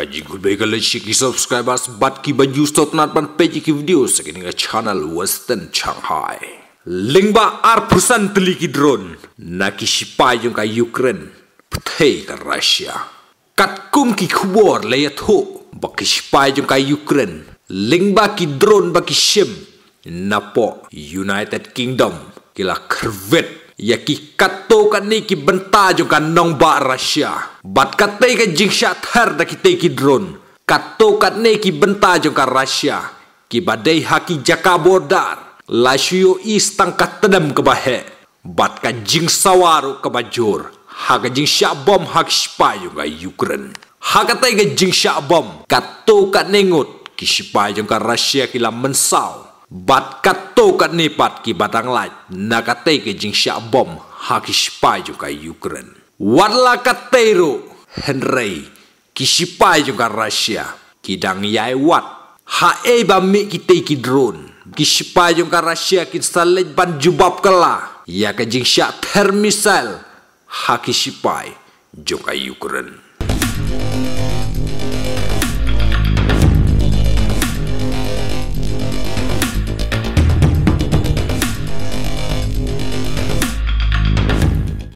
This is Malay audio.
kaji good bay kalau sih kisah subscribe as bat ki baju stop nampak page ki video sekini ke channel Western Shanghai. Lingba ar pusan teliki drone nak isi payung ke Ukraine putih ke Rusia. Kat kum ki kuar layat ho bagi isi payung ke Ukraine. Lingba ki drone bagi sim napo United Kingdom kila kervet ya ki katto ka ni ki banta jo ka nong ba russia bat ka te ka jing sha thar da ki te ki drone katto ka ne ki banta jo ka russia ki badai ha ki jaka bordar la shio is tang ka tadam ka ba he bat ka jing sawar ka ba jor ha ka jing sha bom ha ki spa jo ka ukraine ha ka te ka jing sha bom katto ka ne ngot ki spa jo ka russia ki la mensau bat kat to kat ni pat ki batang lai na kate ke jing sha bom ha ki spy ju kai ukraine wat la kate ru henry ki spy ju kai russia ki dang yai wat ha e ba mi ki te ki drone ki spy ju kai russia ki salej ban jubab kala ya ke jing sha thermisal ha ki spy ju kai ukraine